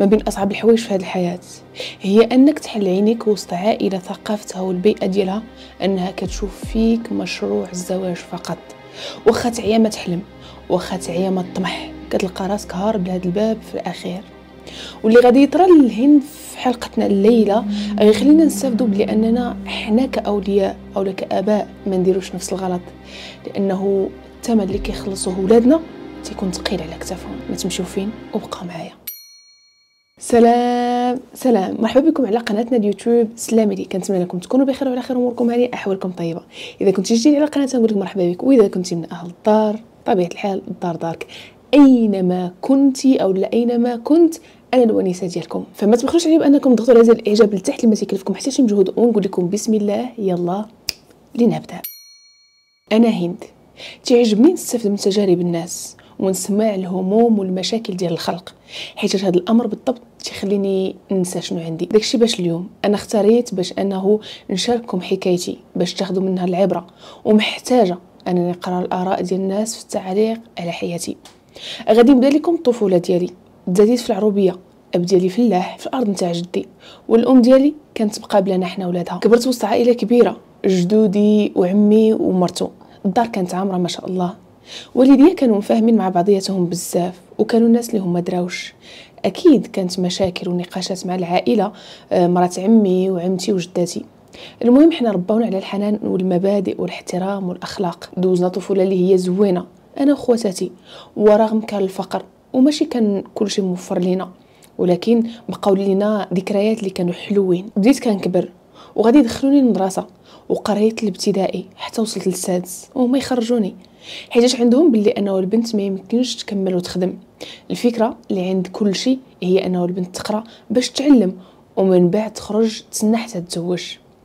ما بين اصعب الحوايج في هذه الحياه هي انك تحل عينيك وسط عائله ثقافتها والبيئه ديالها انها كتشوف فيك مشروع الزواج فقط واخا تعيا ما تحلم واخا تعيا ما تطمح كتلقى راسك هارب لهذا الباب في الاخير واللي غادي يطرى للهند في حلقتنا الليله غيخلينا نستافدوا بلي اننا حنا كاولياء او كاباء ما نديروش نفس الغلط لانه الثمن اللي كيخلصوه ولادنا تيكون ثقيل على كتافهم ما تمشيو فين وبقاو معايا سلام سلام مرحبا بكم على قناتنا اليوتيوب سلام سلامي كنتمنى لكم تكونوا بخير وعلى خير اموركم هاني احوالكم طيبه اذا كنت جديد على القناه نقول مرحبا بك واذا كنت من اهل الدار طبيعه الحال الدار دارك اينما كنت او لا اينما كنت انا الونيسه ديالكم فما تبخلوش عليا بانكم تضغطوا على زر الاعجاب لتحت لما تكلفكم حتى شي مجهود ونقول لكم بسم الله يلا لنبدا انا هند تعجبني نستافد من تجارب الناس ونسمع الهموم والمشاكل ديال الخلق حيت هذا الامر بالضبط تيخليني ننسى شنو عندي داكشي باش اليوم انا اختاريت باش انه نشارككم حكايتي باش تاخذوا منها العبره ومحتاجه انني نقرا الاراء ديال الناس في التعليق على حياتي غادي نبدا لكم الطفوله ديالي بدات في العروبيه اب ديالي فلاح في الارض نتاع جدي والام ديالي كانت تبقى بلانا حنا ولادها كبرت وسط عائله كبيره جدودي وعمي ومرتو الدار كانت عامره ما شاء الله والديا كانوا مفاهمين مع بعضياتهم بزاف وكانوا الناس اللي هما دراوش اكيد كانت مشاكل ونقاشات مع العائله آه، مرات عمي وعمتي وجداتي المهم حنا ربونا على الحنان والمبادئ والاحترام والاخلاق دوزنا طفوله اللي هي زوينه انا وخواتاتي ورغم كان الفقر وماشي كان كلشي موفر لينا ولكن بقاو لينا ذكريات اللي كانوا حلوين بديت كنكبر وغادي يدخلوني المدرسه وقريت الابتدائي حتى وصلت للسادس وهم يخرجوني حيت عندهم باللي انه البنت ما يمكنش تكمل وتخدم الفكره اللي عند كل شيء هي انه البنت تقرا باش تعلم ومن بعد تخرج تسنى حتى تتزوج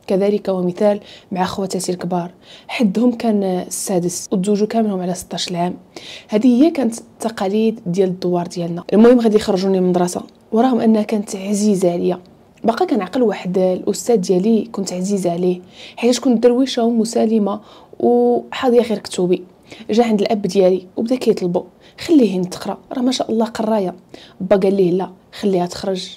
كذلك ومثال مع خواتاتي الكبار حدهم كان السادس وتزوجوا كاملهم على 16 عام هذه هي كانت التقاليد ديال الدوار ديالنا المهم غادي يخرجوني من المدرسه ورغم انها كانت عزيزه عليا باقا كنعقل واحد الاستاذ ديالي كنت عزيزه عليه حيت كنت درويشه ومسالمه وحاضيه غير كتبي جا عند الاب ديالي وبدا كيطلبو خليه تقرا راه ما شاء الله قرايه با قال لي لا خليها تخرج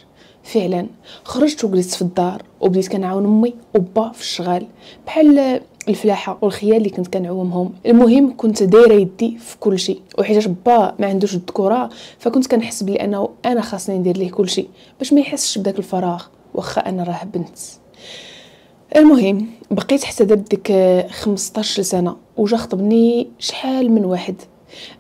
فعلا خرجت وجلست في الدار وبديت كنعاون امي وبا في الشغال بحال الفلاحه والخيال اللي كنت كنعومهم المهم كنت دايره يدي في كل شيء وحيت با ما عندوش الذكوره فكنت كنحس بلي انه انا خاصني ندير ليه كل شيء باش ما يحسش بداك الفراغ واخا انا راه بنت المهم بقيت حتى دابت ديك 15 سنه وجا خطبني شحال من واحد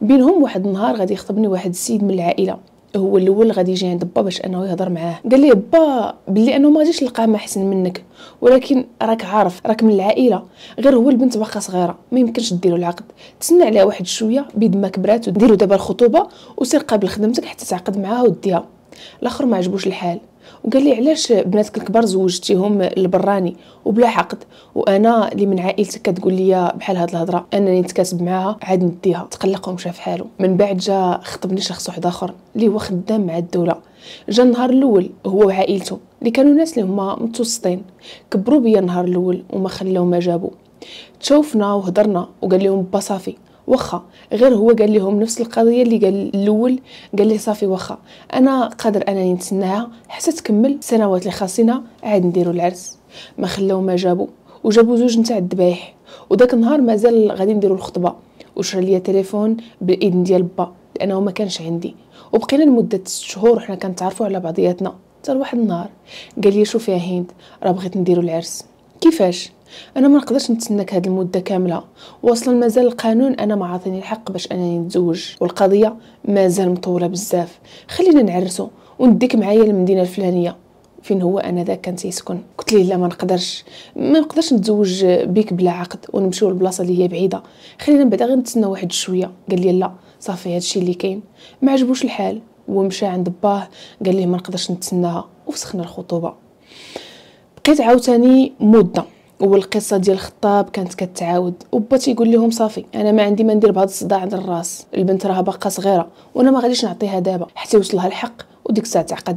بينهم واحد النهار غادي يخطبني واحد السيد من العائله هو الاول غادي يجي عند با باش انه يهضر معاه قال لي با بلي انه ما غاديش نلقى ما احسن منك ولكن راك عارف راك من العائله غير هو البنت باقا صغيره ما يمكنش ديروا العقد تسنى عليها واحد شويه بيد ما كبرات وديروا دابا الخطوبه وسير قابل خدمتك حتى تعقد معاها وديها الاخر ما عجبوش الحال وقال لي علاش بناتك الكبار زوجتيهم البراني وبلا حقد وانا اللي من عائلتك كتقول لي بحال هاد الهضره انني نتكاسب معاها عاد نديها تقلق ومشى في حاله من بعد جا خطبني شخص واحد اخر اللي هو خدام مع الدوله جا النهار الاول هو وعائلته اللي كانوا ناس اللي هما متوسطين كبروا بيا النهار الاول وما خلاو ما جابوا تشوفنا وهضرنا وقال لهم با صافي وخا غير هو قال لهم نفس القضيه اللي قال الاول قال لي صافي وخا انا قادر انني نتسناها حتى تكمل السنوات اللي خاصنا عاد نديروا العرس ما خلاو ما جابوا وجابوا زوج نتاع الذبايح وداك النهار مازال غادي نديروا الخطبه وشرى ليا تليفون بالاذن ديال با لانه ما كانش عندي وبقينا لمده 6 شهور وحنا كنتعرفوا على بعضياتنا حتى واحد النهار قال لي شوفي يا هند راه بغيت نديروا العرس كيفاش انا ما نقدرش نتسناك هاد المده كامله واصلا مازال القانون انا ما عاطيني الحق باش انني نتزوج والقضيه مازال مطوله بزاف خلينا نعرسو ونديك معايا للمدينه الفلانيه فين هو انا ذاك كان تيسكن قلت ليه لا ما نقدرش ما نقدرش نتزوج بيك بلا عقد ونمشيو للبلاصه اللي هي بعيده خلينا بعدا غير نتسنى واحد شويه قال لي لا صافي هادشي اللي كاين ما عجبوش الحال ومشى عند باه قال ليه ما نقدرش نتسناها وفسخنا الخطوبه بقيت عاوتاني مده والقصه ديال الخطاب كانت كتعاود وبا تيقول لهم صافي انا ما عندي ما ندير بهذا الصداع على الراس البنت راها باقا صغيره وانا ما غاديش نعطيها دابا حتى يوصلها الحق وديك الساعه تعقد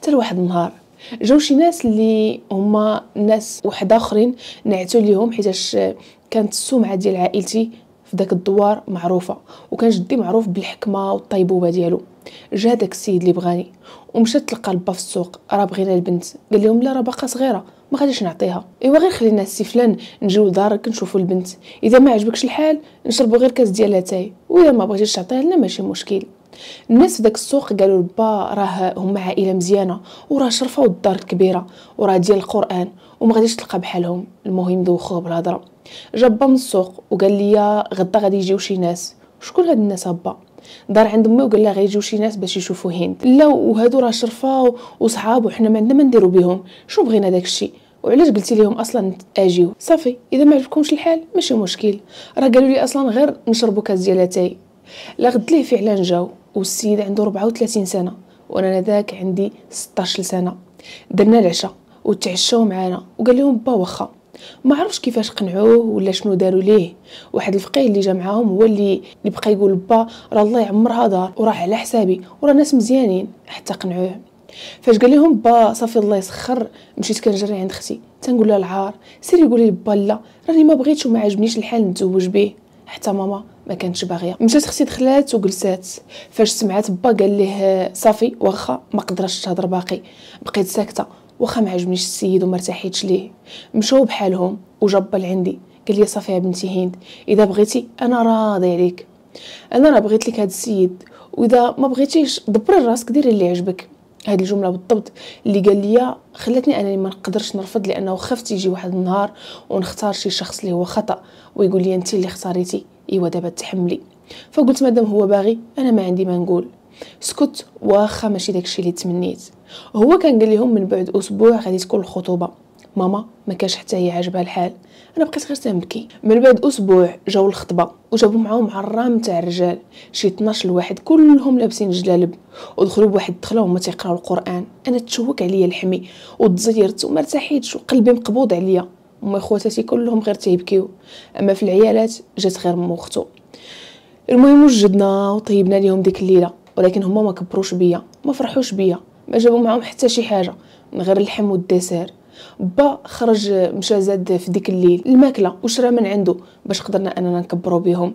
حتى لواحد النهار جاو شي ناس اللي هما ناس واحد اخرين نعتو ليهم حيتاش كانت السمعه ديال عائلتي في داك الدوار معروفه وكان جدي معروف بالحكمه والطيبوبه ديالو جا داك السيد اللي بغاني ومشات تلقى لبا في السوق راه بغينا البنت قال لهم لا راه باقا صغيره ما غاديش نعطيها ايوا غير خلينا السي فلان نجيو لدارك نشوفوا البنت اذا ما عجبكش الحال نشربوا غير كاس ديال اتاي واذا ما بغيتيش تعطيها لنا ماشي مشكل الناس في داك السوق قالوا لبا راه هما عائله مزيانه وراه شرفه والدار كبيره وراه ديال القران وما غاديش تلقى بحالهم المهم دوخوه بالهضره جا با من السوق وقال لي غدا غادي يجيو شي ناس شكون هاد الناس هبا دار عند امي وقال لها غيجيو شي ناس باش يشوفوا هند لا وهادو راه شرفه وصحاب وحنا ما عندنا ما نديرو بهم شنو بغينا داكشي وعلاش قلتي لهم اصلا اجيو صافي اذا ما عجبكمش الحال ماشي مشكل راه قالوا لي اصلا غير نشربوا كاس ديال اتاي لا غد ليه فعلا جاو والسيد عنده 34 سنه وانا ذاك عندي 16 سنه درنا العشاء وتعشاو معانا وقال لهم با واخا ما عرفش كيفاش قنعوه ولا شنو داروا ليه واحد الفقيه اللي جا معاهم هو اللي اللي بقى يقول با راه الله يعمرها دار وراه على حسابي وراه ناس مزيانين حتى قنعوه فاش قال لهم با صافي الله يسخر مشيت كنجري عند اختي تنقول لها العار سيري يقول لي با لا راني ما بغيتش وما عجبنيش الحال نتزوج به حتى ماما ما كانتش باغيه مشات اختي دخلات وجلسات فاش سمعت با قال ليه صافي واخا ما قدرتش تهضر باقي بقيت ساكته واخا ما عجبنيش السيد وما ارتحيتش ليه مشاو بحالهم وجبل عندي قال لي صافي يا بنتي هند اذا بغيتي انا راضي عليك انا راه بغيت لك هذا السيد واذا ما بغيتيش دبر راسك ديري اللي عجبك هذه الجمله بالضبط اللي قال لي خلاتني انا ما نقدرش نرفض لانه خفت يجي واحد النهار ونختار شي شخص اللي هو خطا ويقول لي انت اللي اختاريتي ايوا دابا تحملي فقلت مادام هو باغي انا ما عندي ما نقول سكت واخا ماشي داكشي اللي تمنيت هو كان قال لهم من بعد اسبوع غادي تكون الخطوبه ماما ما كاش حتى هي عاجبها الحال انا بقيت غير تنبكي من بعد اسبوع جاو الخطبه وجابوا معاهم عرام تاع الرجال شي 12 واحد كلهم لابسين جلالب ودخلوا بواحد الدخله وهما تيقراو القران انا تشوك عليا الحمي وتزيرت وما ارتحيتش وقلبي مقبوض عليا وما خواتاتي كلهم غير تيبكيو اما في العيالات جات غير مو اختو المهم وجدنا وطيبنا ليهم ديك الليله ولكن هما ما كبروش بيا ما فرحوش بيا ما جابوا معاهم حتى شي حاجه من غير اللحم والديسير با خرج مشى زاد في ديك الليل الماكله وشرا من عنده باش قدرنا اننا نكبروا بهم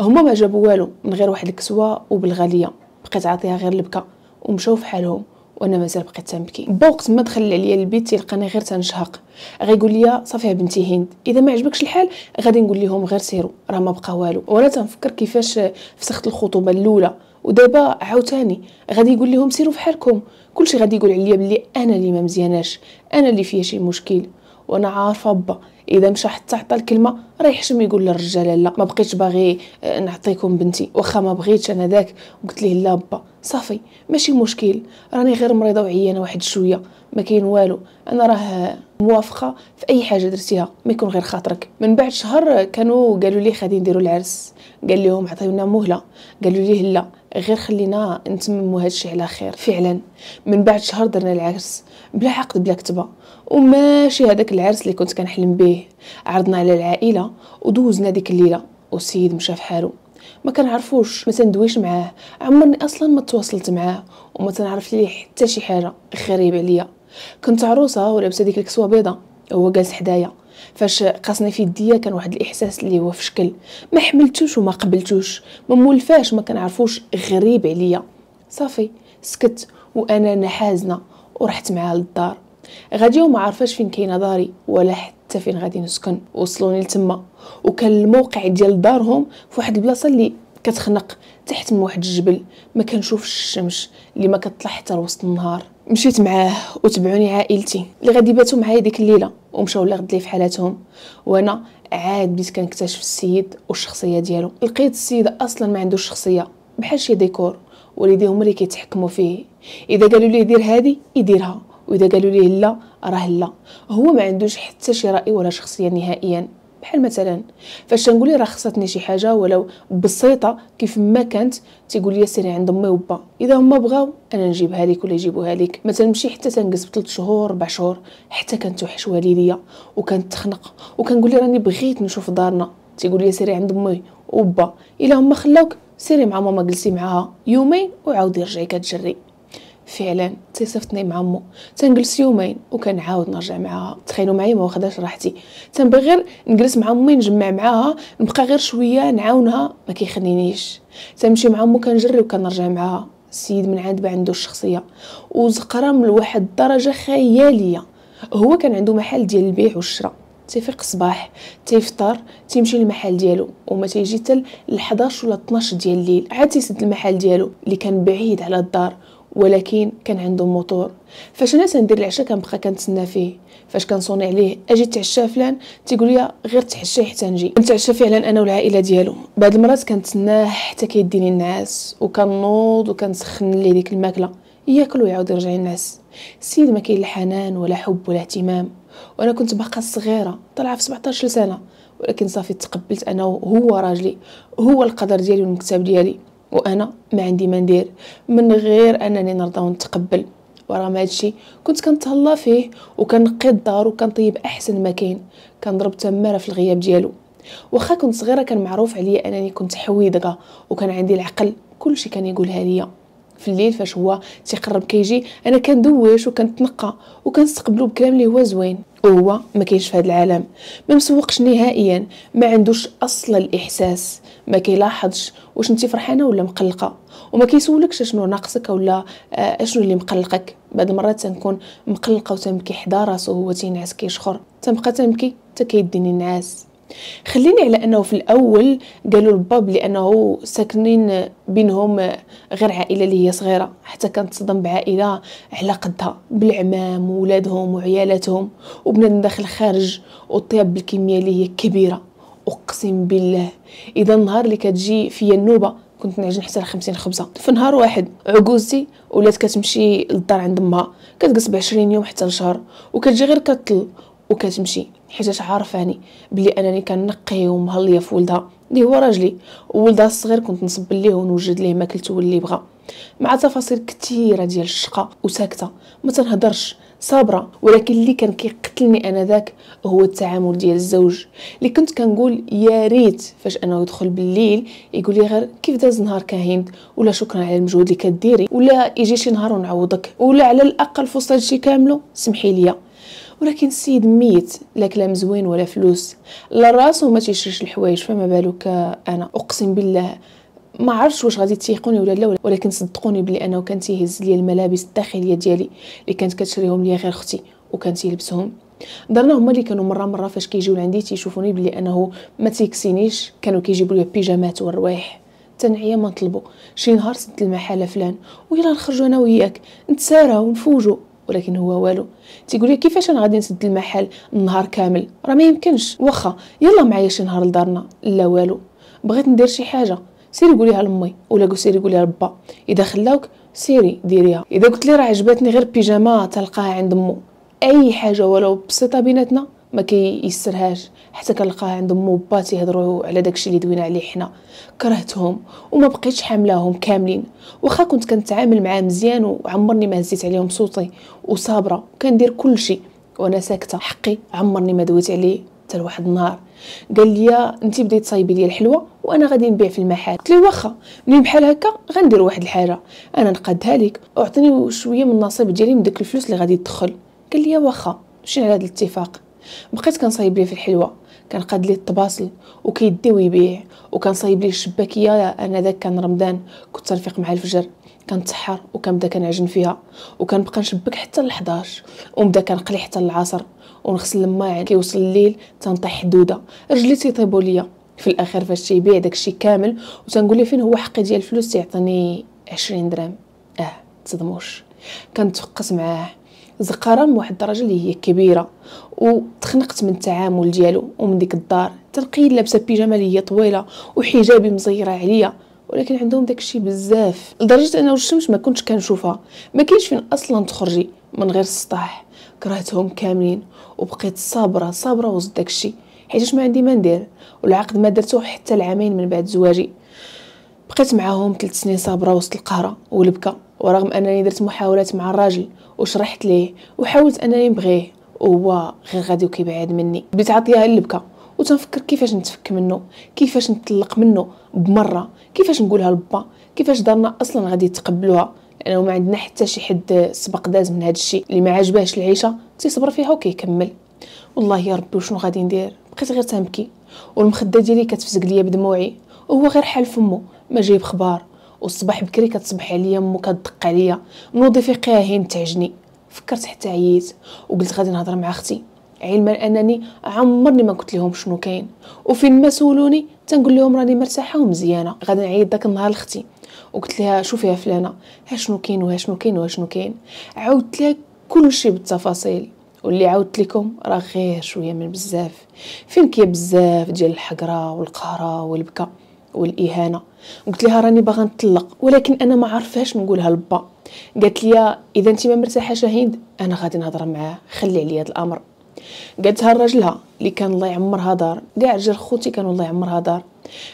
هما ما جابوا والو من غير واحد الكسوه وبالغاليه بقيت عاطيها غير البكا ومشاو في حالهم وانا مازال بقيت تنبكي با وقت ما دخل عليا البيت تلقاني غير تنشهق غيقول لي صافي بنتي هند اذا ما عجبكش الحال غادي نقول لهم غير سيروا راه ما بقى والو وانا تنفكر كيفاش فسخت الخطوبه الاولى ودابا عاوتاني غادي يقول لهم سيروا في حالكم كلشي غادي يقول عليا بلي انا اللي ما مزياناش انا اللي فيا شي مشكل وانا عارفه با اذا مشى حتى عطى الكلمه راه يحشم يقول للرجال لا ما بقيتش باغي آه، نعطيكم بنتي واخا ما بغيتش انا داك قلت ليه لا با صافي ماشي مشكل راني غير مريضه وعيانه واحد شويه ما كاين والو انا راه موافقه في اي حاجه درتيها ما يكون غير خاطرك من بعد شهر كانوا قالوا لي خادي نديروا العرس قال لهم عطيونا مهله قالوا لي لا غير خلينا نتمموا الشيء على خير فعلا من بعد شهر درنا العرس بلا عقد بلا كتبه وماشي هذاك العرس اللي كنت كنحلم به عرضنا على العائله ودوزنا ديك الليله والسيد مشى في حاله ما كنعرفوش ما تندويش معاه عمرني اصلا ما تواصلت معاه وما تنعرف ليه حتى شي حاجه غريبه عليا كنت عروسه ولابسه ديك الكسوه بيضه هو جالس حدايا فاش قاسني في يديا كان واحد الاحساس اللي هو في شكل ما حملتوش وما قبلتوش ما مولفاش ما كنعرفوش غريب عليا صافي سكت وانا انا حازنه ورحت معاه للدار غادي وما عرفاش فين كاينه داري ولا حتى فين غادي نسكن وصلوني لتما وكان الموقع ديال دارهم في واحد البلاصه اللي كتخنق تحت من واحد الجبل ما كنشوفش الشمس اللي ما كتطلع حتى لوسط النهار مشيت معاه وتبعوني عائلتي اللي غادي باتوا معايا ديك الليله ومشاو لغد لي فحالاتهم وانا عاد بديت كنكتشف السيد والشخصيه ديالو لقيت السيد اصلا ما عندوش شخصيه بحال شي ديكور والديه هما اللي كيتحكموا فيه اذا قالوا ليه دير هذه يديرها واذا قالوا ليه لا راه لا هو ما عندوش حتى شي راي ولا شخصيه نهائيا بحال مثلا فاش تنقول راه خصتني شي حاجه ولو بسيطه كيف ما كانت تيقول لي سيري عند امي وبا اذا هما بغاو انا نجيبها لك ولا يجيبوها لك ما تنمشي حتى تنجلس بثلاث شهور اربع شهور حتى كنتوحش والديا وكنتخنق وكنقول لي راني بغيت نشوف دارنا تيقول لي سيري عند امي وبا الا هما خلاوك سيري مع ماما جلسي معاها يومين وعاودي رجعي كتجري فعلا تيصيفطني مع مو تنجلس يومين وكنعاود نرجع معاها تخيلوا معايا ما واخداش راحتي تنبغي غير نجلس مع امي نجمع معاها نبقى غير شويه نعاونها ما كيخلينيش تنمشي مع امو كنجري وكنرجع معاها السيد من عاد عنده الشخصيه وزقرم لواحد الدرجه خياليه هو كان عنده محل ديال البيع والشراء تيفيق الصباح تيفطر تيمشي للمحل ديالو وما تيجي حتى ل 11 ولا 12 ديال الليل عاد تيسد المحل ديالو اللي كان بعيد على الدار ولكن كان عنده موتور فاش انا تندير العشاء كنبقى كنتسنى فيه فاش كنصوني عليه اجي تعشى فلان تيقول لي غير تعشى حتى نجي نتعشى فعلا انا والعائله ديالو بعض المرات كنتسناه حتى كيديني النعاس وكنوض وكنسخن ليه ديك الماكله ياكل ويعاود يرجع ينعس السيد ما كاين لا حنان ولا حب ولا اهتمام وانا كنت باقا صغيره طالعه في 17 سنه ولكن صافي تقبلت انا هو راجلي هو القدر ديالي والمكتب ديالي وانا ما عندي ما ندير من غير انني نرضى ونتقبل ما هادشي كنت كنتهلا فيه وكنقي الدار وكنطيب احسن ما كاين كنضرب تماره في الغياب ديالو واخا كنت صغيره كان معروف عليا انني كنت حويدغه وكان عندي العقل كلشي كان يقولها ليا في الليل فاش هو تيقرب كيجي انا كندوش وكنتنقى وكنستقبلو بكلام اللي هو زوين وهو ما كاينش في هذا العالم ما مسوقش نهائيا ما عندوش اصلا الاحساس ما كيلاحظش واش انت فرحانه ولا مقلقه وما كيسولكش شنو ناقصك ولا اشنو آه، اللي مقلقك بعض المرات تنكون مقلقه وتنبكي حدا راسو هو تينعس كيشخر تنبقى تنبكي حتى كيديني النعاس خليني على انه في الاول قالوا الباب لانه ساكنين بينهم غير عائله اللي هي صغيره حتى كنتصدم بعائله على قدها بالعمام وولادهم وعيالاتهم وبنادم داخل خارج والطياب بالكميه اللي هي كبيره اقسم بالله اذا النهار اللي كتجي فيا النوبه كنت نعجن حتى ل 50 خبزه في نهار واحد عجوزتي ولات كتمشي للدار عند امها كتجلس ب 20 يوم حتى لشهر وكتجي غير كطل وكتمشي حيت عارفاني بلي انني كنقي ومهليه في ولدها اللي هو راجلي وولدها الصغير كنت نصب ليه ونوجد ليه ماكلته واللي بغا مع تفاصيل كثيره ديال الشقه وساكته ما تنهضرش صابره ولكن اللي كان كيقتلني انا ذاك هو التعامل ديال الزوج اللي كنت كنقول يا ريت فاش انه يدخل بالليل يقول لي غير كيف داز نهار كهند ولا شكرا على المجهود اللي كديري ولا يجي شي نهار ونعوضك ولا على الاقل فوسط شي كامله كاملو سمحي ليا ولكن السيد ميت لا كلام زوين ولا فلوس لا راسو ما تيشريش الحوايج فما بالك انا اقسم بالله ما عرفتش واش غادي تيقوني ولا لا ولكن صدقوني بلي انه كان تيهز ليا الملابس الداخليه ديالي اللي كانت كتشريهم ليا غير اختي وكان تيلبسهم درنا هما اللي كانوا مره مره فاش كيجيو لعندي تيشوفوني بلي انه ما تيكسينيش كانوا كيجيبوا لي بيجامات والروايح تنعيا ما نطلبوا شي نهار سد المحاله فلان ويلا نخرجوا انا وياك نتساراو ونفوجوا ولكن هو والو تيقول لي كيفاش انا غادي نسد المحل النهار كامل راه ما يمكنش واخا يلا معايا شي نهار لدارنا لا والو بغيت ندير شي حاجه سيري قوليها لامي ولا سيري قوليها لبا اذا خلاوك سيري ديريها اذا قلت لي راه عجبتني غير بيجامه تلقاها عند امو اي حاجه ولو بسيطه بيناتنا ما كيسرهاش حتى كنلقاها عند امو وبا تيهضروا على داكشي اللي دوينا عليه حنا كرهتهم وما بقيتش حاملاهم كاملين واخا كنت كنتعامل معاه مزيان وعمرني ما هزيت عليهم صوتي وصابره وكندير كلشي وانا ساكته حقي عمرني ما دويت عليه حتى لواحد النهار قال لي انت بديتي تصايبي لي الحلوه وانا غادي نبيع في المحل قلت له واخا ملي بحال هكا غندير واحد الحاجه انا نقادها لك اعطيني شويه من النصيب ديالي من داك الفلوس اللي غادي تدخل قال لي واخا مشينا على هذا الاتفاق بقيت كنصايب ليه في الحلوه كنقاد ليه الطباصل وكيدي ويبيع وكنصايب ليه الشباكيه انا ذاك كان رمضان كنت تنفيق مع الفجر كنتحر وكنبدا كنعجن فيها وكنبقى نشبك حتى ل 11 وبدا كنقلي حتى للعصر ونغسل الماء كيوصل الليل تنطيح حدوده رجلي تيطيبوا ليا في الاخر فاش تيبيع داكشي كامل وتنقول فين هو حقي ديال الفلوس تيعطيني 20 درهم اه تصدموش كنتفقس معاه من واحد الدرجه اللي هي كبيره وتخنقت من التعامل ديالو ومن ديك الدار تلقي لابسه بيجامه اللي هي طويله وحجابي مزيره عليا ولكن عندهم داكشي بزاف لدرجه انه الشمس ما كنتش كنشوفها ما كاينش فين اصلا تخرجي من غير السطح كرهتهم كاملين وبقيت صابره صابره وسط داكشي حيت ما عندي ما ندير والعقد ما درته حتى العامين من بعد زواجي بقيت معاهم ثلاث سنين صابره وسط القهره والبكا ورغم انني درت محاولات مع الراجل وشرحت ليه وحاولت انني نبغيه وهو غير غادي وكيبعد مني بديت عطيها البكا وتنفكر كيفاش نتفك منه كيفاش نطلق منه بمره كيفاش نقولها لبا كيفاش دارنا اصلا غادي يتقبلوها لانه ما عندنا حتى شي حد سبق داز من هذا الشيء اللي ما عجبهش العيشه تيصبر فيها وكيكمل والله يا ربي وشنو غادي ندير بقيت غير تنبكي والمخده ديالي كتفزق ليا بدموعي وهو غير حال فمو ما جايب خبار والصباح بكري كتصبح عليا امو كتدق عليا نوضي في قاهين تعجني فكرت حتى عييت وقلت غادي نهضر مع اختي علما انني عمرني ما قلت لهم شنو كاين وفين ما سولوني تنقول لهم راني مرتاحه ومزيانه غادي نعيط داك النهار لختي وقلت لها شوفي يا فلانه ها شنو كاين وها شنو كاين وها شنو كاين عاودت لها كلشي بالتفاصيل واللي عاودت لكم راه غير شويه من بزاف فين كاين بزاف ديال الحقره والقهره والبكا والاهانه قلت لها راني باغا نطلق ولكن انا ما عرفاش نقولها لبا قالت لي اذا انت ما مرتاحه شاهين انا غادي نهضر معاه خلي عليا هذا الامر قالتها لراجلها اللي كان الله يعمرها دار كاع رجال خوتي كانوا الله يعمرها دار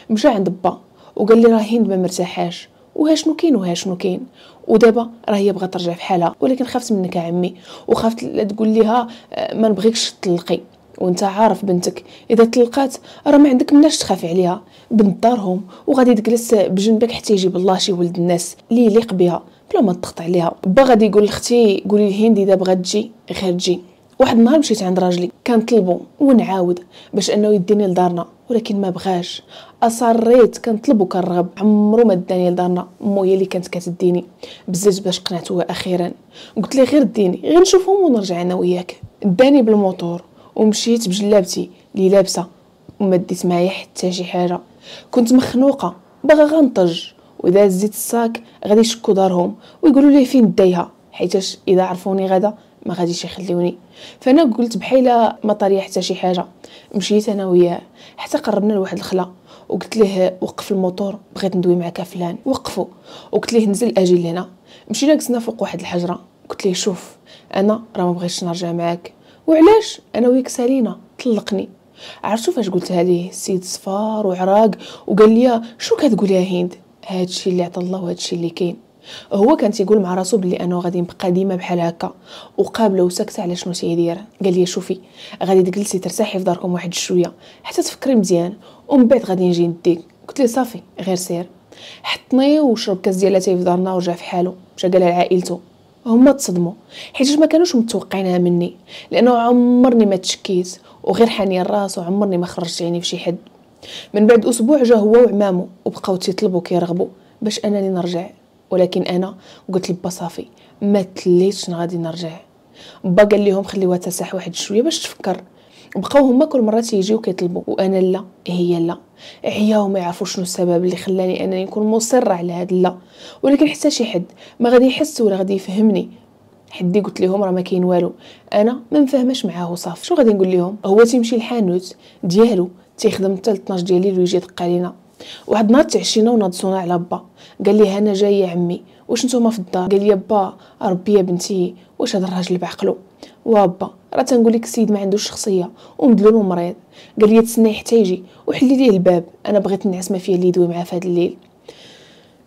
مشى عند با وقال لي راه هند ما مرتاحاش وها شنو كاين وها شنو كاين ودابا راه هي بغات ترجع فحالها ولكن خفت منك يا عمي وخفت تقول ليها آه، ما نبغيكش تطلقي وانت عارف بنتك اذا تلقات راه ما عندك مناش تخافي عليها بنت دارهم وغادي تجلس بجنبك حتى يجيب الله شي ولد الناس اللي يليق بها بلا ما تضغط عليها با غادي يقول لاختي قولي لهندي دابا غتجي غير تجي واحد النهار مشيت عند راجلي كنطلبو ونعاود باش انه يديني لدارنا ولكن ما بغاش اصريت كنطلب وكنرغب عمرو ما داني لدارنا مو هي اللي كانت كتديني بزاف باش قنعتوها اخيرا قلت لي غير ديني غير نشوفهم ونرجع انا وياك داني بالموطور ومشيت بجلابتي اللي لابسه وما ديت معايا حتى شي حاجه كنت مخنوقه باغا غنطج واذا زيت الساك غادي يشكو دارهم ويقولوا لي فين دايها حيتاش اذا عرفوني غدا ما غاديش يخليوني فانا قلت بحال ما طاري حتى شي حاجه مشيت انا وياه حتى قربنا لواحد الخلا وقلت ليه وقف الموتور بغيت ندوي معك فلان وقفوا وقلت ليه نزل اجي لهنا مشينا جلسنا فوق واحد الحجره قلت ليه شوف انا راه ما بغيتش نرجع معاك وعلاش انا وياك سالينا طلقني عرفتوا فاش قلتها ليه السيد صفار وعراق وقال لي شو كتقولي يا هند هادشي اللي عطى الله وهادشي اللي كاين هو كان تيقول مع راسو بلي انه غادي نبقى ديما بحال هكا وقابله وساكته على شنو تيدير قال لي شوفي غادي تجلسي ترتاحي في داركم واحد شويه حتى تفكري مزيان ومن بعد غادي نجي نديك قلت لي صافي غير سير حطني وشرب كاس ديال لاتاي في دارنا ورجع في حاله مشى قالها لعائلته هما تصدموا حيت ما كانوش متوقعينها مني لانه عمرني ما تشكيت وغير حاني الراس وعمرني ما خرجت عيني في شي حد من بعد اسبوع جا هو وعمامو وبقاو تيطلبوا كيرغبوا باش انني نرجع ولكن انا قلت لبا صافي ما تليتش غادي نرجع با قال لهم خليوها تساح واحد شويه باش تفكر بقاو هما كل مره تيجيو كيطلبوا وانا لا هي لا عياو ما يعرفوش شنو السبب اللي خلاني انني نكون مصره على هاد لا ولكن حتى شي حد ما غادي يحس ولا غادي يفهمني حدي قلت لهم راه ما كاين والو انا ما نفهمش معاه وصاف شنو غادي نقول لهم هو تيمشي الحانوت ديالو تيخدم حتى 12 ديال الليل ويجي يدق علينا واحد النهار تعشينا وناضسونا على با قال لي هانا جاي يا عمي واش نتوما في الدار قال لي با ربي يا بنتي واش هاد الراجل بعقلو وابا راه تنقول لك السيد ما عندوش شخصيه ومدلول ومريض قال لي تسناي حتى يجي وحلي ليه الباب انا بغيت نعس ما فيه اللي يدوي معاه في هاد الليل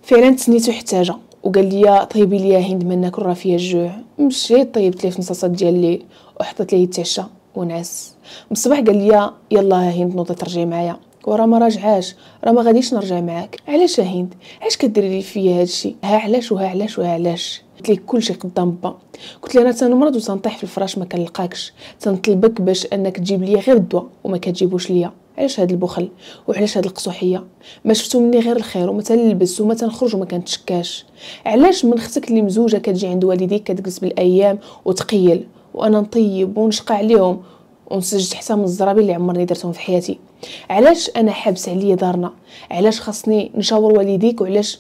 فعلا تسنيتو حتى جا وقال لي طيبي لي هند ناكل راه فيا الجوع مشيت طيبت ليه في نصاصات ديال الليل وحطيت ليه يتعشى ونعس بالصباح قال لي يلا هند نوضي ترجعي معايا وراه ما راجعاش راه ما غاديش نرجع معاك علاش هند علاش كديري لي فيا هادشي ها علاش وها علاش وها علاش قلت لك كلشي قدام با قلت لي انا تنمرض وتنطيح في الفراش ما كنلقاكش تنطلبك باش انك تجيب ليا غير الدواء وما كتجيبوش ليا علاش هاد البخل وعلاش هاد القصوحيه ما شفتو مني غير الخير وما تلبس وما تنخرج وما كنتشكاش علاش من اختك اللي مزوجه كتجي عند والديك كتجلس بالايام وتقيل وانا نطيب ونشقى عليهم ونسجد حتى من الزرابي اللي عمرني درتهم في حياتي علاش انا حابس عليا دارنا علاش خاصني نشاور والديك وعلاش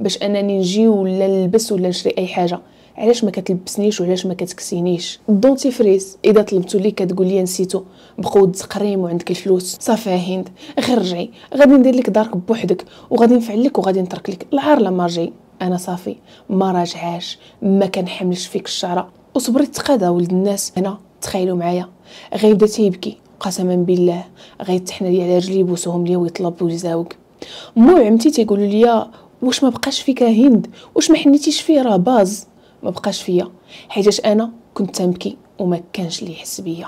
باش انني نجي ولا نلبس ولا نشري اي حاجه علاش ما كتلبسنيش وعلاش ما كتكسينيش الدونتيفريس اذا طلبتو لي كتقول لي نسيتو بقود تقريم وعندك الفلوس صافي هند غير رجعي غادي ندير لك دارك بوحدك وغادي نفعل لك وغادي نترك لك العار لما رجعي انا صافي ما راجعاش ما كنحملش فيك الشعره وصبري تقادى ولد الناس انا تخيلوا معايا غيبدا تيبكي قسما بالله غيتحنى لي على رجلي يبوسهم لي ويطلب ويزاوق مو عمتي تيقولوا لي واش ما بقاش فيك هند واش ما حنيتيش فيه راه باز ما بقاش فيا حيتاش انا كنت تنبكي وما كانش لي يحس بيا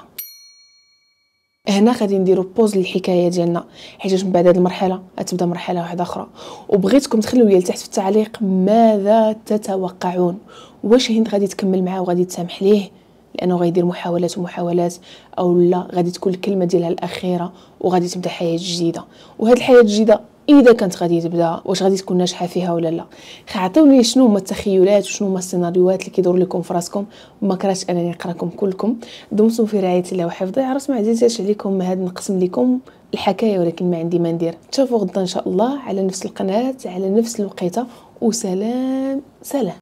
هنا غادي نديرو بوز للحكايه ديالنا حيت من بعد هذه المرحله غتبدا مرحله واحده اخرى وبغيتكم تخليو لي لتحت في التعليق ماذا تتوقعون واش هند غادي تكمل معاه وغادي تسامح ليه لانه غيدير محاولات ومحاولات او لا غادي تكون الكلمه ديالها الاخيره وغادي تبدا حياه جديده وهاد الحياه الجديده اذا كانت غادي تبدا واش غادي تكون ناجحه فيها ولا لا خاطيو لي شنو هما التخيلات وشنو هما السيناريوهات اللي كيدور لكم في راسكم ما كرهتش انني نقراكم كلكم دمتم في رعايه الله وحفظه عرس ما عزيزاش عليكم هاد نقسم لكم الحكايه ولكن ما عندي ما ندير تشوفوا غدا ان شاء الله على نفس القناه على نفس الوقيته وسلام سلام